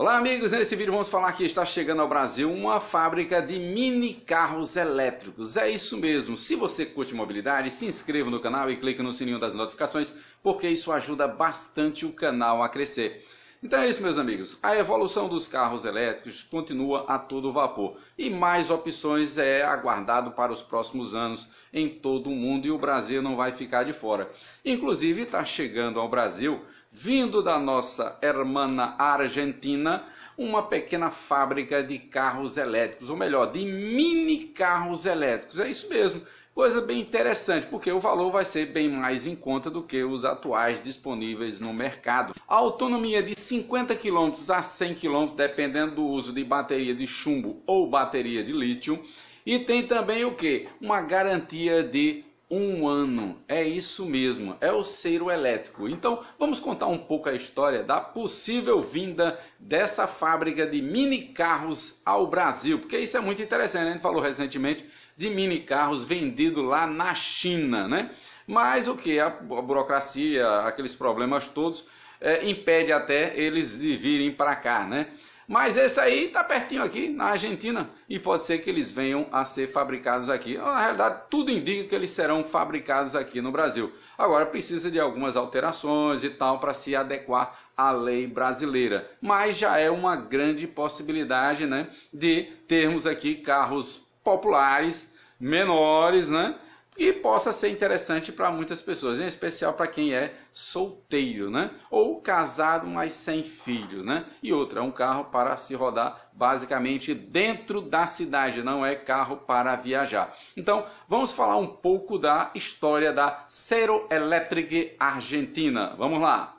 Olá, amigos! Nesse vídeo vamos falar que está chegando ao Brasil uma fábrica de mini carros elétricos. É isso mesmo. Se você curte mobilidade, se inscreva no canal e clique no sininho das notificações, porque isso ajuda bastante o canal a crescer. Então é isso, meus amigos. A evolução dos carros elétricos continua a todo vapor e mais opções é aguardado para os próximos anos em todo o mundo e o Brasil não vai ficar de fora. Inclusive está chegando ao Brasil, vindo da nossa hermana Argentina, uma pequena fábrica de carros elétricos, ou melhor, de mini carros elétricos. É isso mesmo. Coisa bem interessante, porque o valor vai ser bem mais em conta do que os atuais disponíveis no mercado. A autonomia de 50 km a 100 km, dependendo do uso de bateria de chumbo ou bateria de lítio. E tem também o que? Uma garantia de um ano, é isso mesmo, é o cero Elétrico. Então vamos contar um pouco a história da possível vinda dessa fábrica de mini carros ao Brasil, porque isso é muito interessante. Né? A gente falou recentemente de mini carros vendido lá na China, né? Mas o que? A burocracia, aqueles problemas todos, é, impede até eles de virem para cá, né? Mas esse aí está pertinho aqui na Argentina e pode ser que eles venham a ser fabricados aqui. Na realidade, tudo indica que eles serão fabricados aqui no Brasil. Agora precisa de algumas alterações e tal para se adequar à lei brasileira. Mas já é uma grande possibilidade né, de termos aqui carros populares menores, né? e possa ser interessante para muitas pessoas, em especial para quem é solteiro, né? Ou casado, mas sem filho, né? E outra, é um carro para se rodar basicamente dentro da cidade, não é carro para viajar. Então, vamos falar um pouco da história da Cero Electric Argentina. Vamos lá.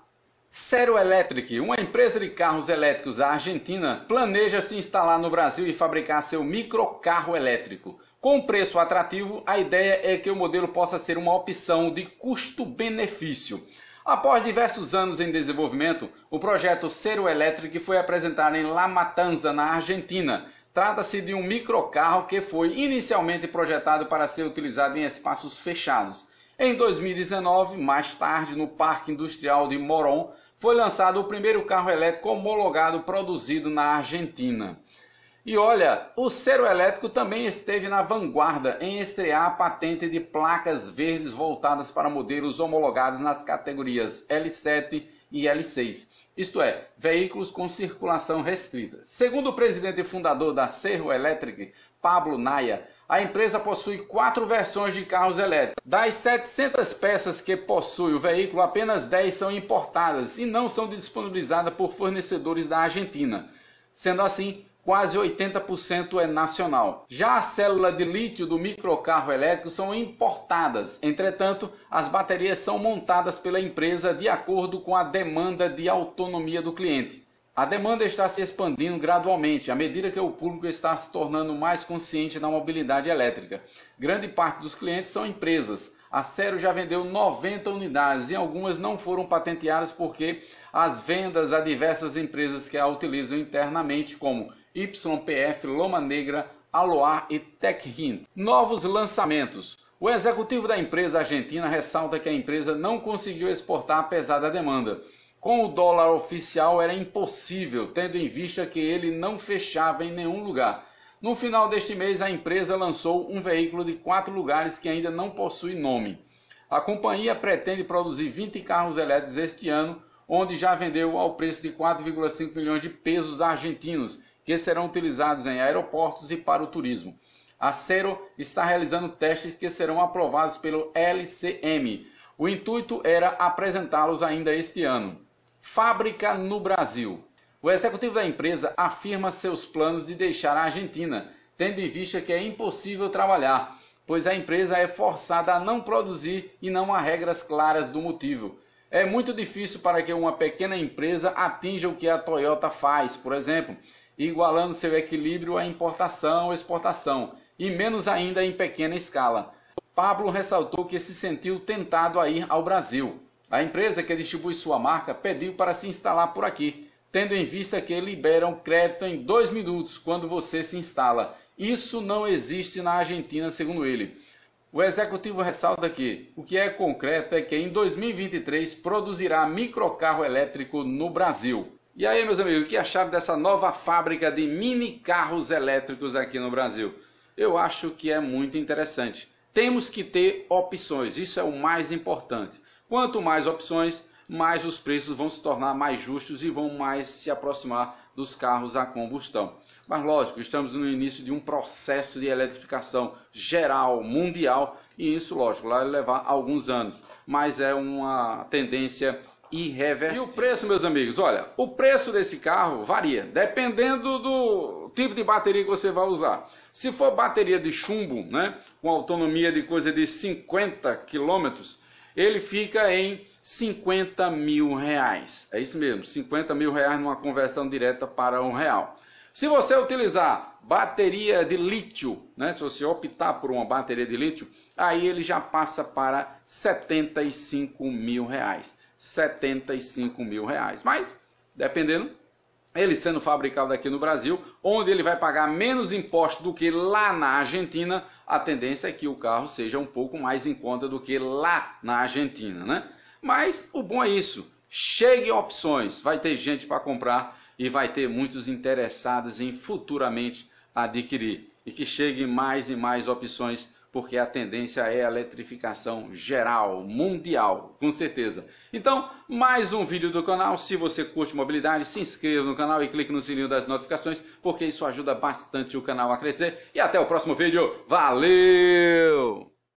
Cero Electric, uma empresa de carros elétricos da Argentina, planeja se instalar no Brasil e fabricar seu microcarro elétrico. Com preço atrativo, a ideia é que o modelo possa ser uma opção de custo-benefício. Após diversos anos em desenvolvimento, o projeto Cero Electric foi apresentado em La Matanza, na Argentina. Trata-se de um microcarro que foi inicialmente projetado para ser utilizado em espaços fechados. Em 2019, mais tarde, no Parque Industrial de Moron, foi lançado o primeiro carro elétrico homologado produzido na Argentina. E olha, o Cero Elétrico também esteve na vanguarda em estrear a patente de placas verdes voltadas para modelos homologados nas categorias L7 e L6, isto é, veículos com circulação restrita. Segundo o presidente e fundador da Cerro Electric, Pablo Naya, a empresa possui quatro versões de carros elétricos. Das 700 peças que possui o veículo, apenas 10 são importadas e não são disponibilizadas por fornecedores da Argentina. Sendo assim, quase 80% é nacional. Já a célula de lítio do microcarro elétrico são importadas. Entretanto, as baterias são montadas pela empresa de acordo com a demanda de autonomia do cliente. A demanda está se expandindo gradualmente à medida que o público está se tornando mais consciente da mobilidade elétrica. Grande parte dos clientes são empresas. A Sério já vendeu 90 unidades e algumas não foram patenteadas porque as vendas a diversas empresas que a utilizam internamente, como YPF, Loma Negra, Aloar e Tech Hint. Novos lançamentos. O executivo da empresa argentina ressalta que a empresa não conseguiu exportar apesar da demanda. Com o dólar oficial era impossível, tendo em vista que ele não fechava em nenhum lugar. No final deste mês, a empresa lançou um veículo de quatro lugares que ainda não possui nome. A companhia pretende produzir 20 carros elétricos este ano, onde já vendeu ao preço de 4,5 milhões de pesos argentinos que serão utilizados em aeroportos e para o turismo. A Cero está realizando testes que serão aprovados pelo LCM. O intuito era apresentá-los ainda este ano. Fábrica no Brasil. O executivo da empresa afirma seus planos de deixar a Argentina, tendo em vista que é impossível trabalhar, pois a empresa é forçada a não produzir e não há regras claras do motivo. É muito difícil para que uma pequena empresa atinja o que a Toyota faz, por exemplo, igualando seu equilíbrio à importação ou exportação, e menos ainda em pequena escala. Pablo ressaltou que se sentiu tentado a ir ao Brasil. A empresa que distribui sua marca pediu para se instalar por aqui, tendo em vista que liberam crédito em dois minutos quando você se instala. Isso não existe na Argentina, segundo ele. O executivo ressalta que o que é concreto é que em 2023 produzirá microcarro elétrico no Brasil. E aí, meus amigos, o que acharam dessa nova fábrica de mini carros elétricos aqui no Brasil? Eu acho que é muito interessante. Temos que ter opções, isso é o mais importante. Quanto mais opções, mais os preços vão se tornar mais justos e vão mais se aproximar dos carros a combustão. Mas lógico, estamos no início de um processo de eletrificação geral, mundial, e isso, lógico, vai levar alguns anos, mas é uma tendência irreversível. E o preço, meus amigos? Olha, o preço desse carro varia, dependendo do tipo de bateria que você vai usar. Se for bateria de chumbo, né, com autonomia de coisa de 50 quilômetros, ele fica em 50 mil reais. É isso mesmo, 50 mil reais numa conversão direta para um real. Se você utilizar bateria de lítio, né, se você optar por uma bateria de lítio, aí ele já passa para 75 mil reais. 75 mil reais. Mas, dependendo, ele sendo fabricado aqui no Brasil, onde ele vai pagar menos imposto do que lá na Argentina, a tendência é que o carro seja um pouco mais em conta do que lá na Argentina, né? Mas o bom é isso, chegue opções, vai ter gente para comprar e vai ter muitos interessados em futuramente adquirir e que chegue mais e mais opções porque a tendência é a eletrificação geral, mundial, com certeza. Então, mais um vídeo do canal. Se você curte mobilidade, se inscreva no canal e clique no sininho das notificações, porque isso ajuda bastante o canal a crescer. E até o próximo vídeo. Valeu!